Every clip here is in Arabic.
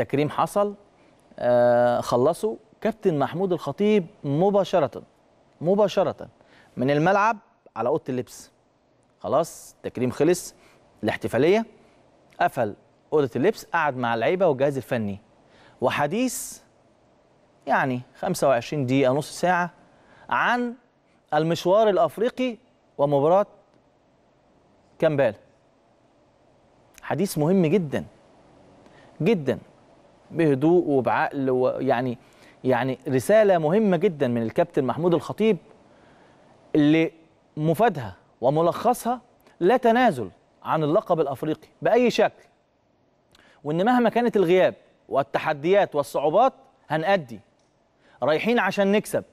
التكريم حصل آه، خلصوا كابتن محمود الخطيب مباشرة مباشرة من الملعب على أوضة اللبس خلاص التكريم خلص الاحتفالية قفل أوضة اللبس قعد مع اللعيبة والجهاز الفني وحديث يعني 25 دقيقة نص ساعة عن المشوار الأفريقي ومباراة كامبال حديث مهم جدا جدا بهدوء وبعقل ويعني يعني رساله مهمه جدا من الكابتن محمود الخطيب اللي مفادها وملخصها لا تنازل عن اللقب الافريقي باي شكل وان مهما كانت الغياب والتحديات والصعوبات هنأدي رايحين عشان نكسب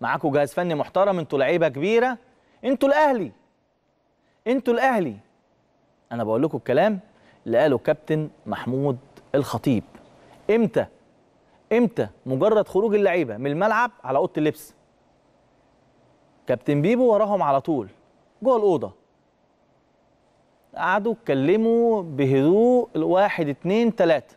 معاكم جهاز فني محترم انتوا لعيبه كبيره انتوا الاهلي انتوا الاهلي انا بقول لكم الكلام اللي قاله كابتن محمود الخطيب امتى امتى مجرد خروج اللعيبه من الملعب على اوضه اللبس كابتن بيبو وراهم على طول جوه الاوضه قعدوا اتكلموا بهدوء واحد اتنين تلاته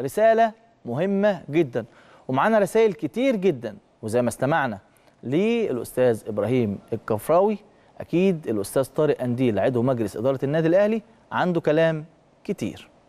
رساله مهمه جدا ومعانا رسائل كتير جدا وزي ما استمعنا للاستاذ ابراهيم الكفراوي اكيد الاستاذ طارق انديل عضو مجلس اداره النادي الاهلي عنده كلام كتير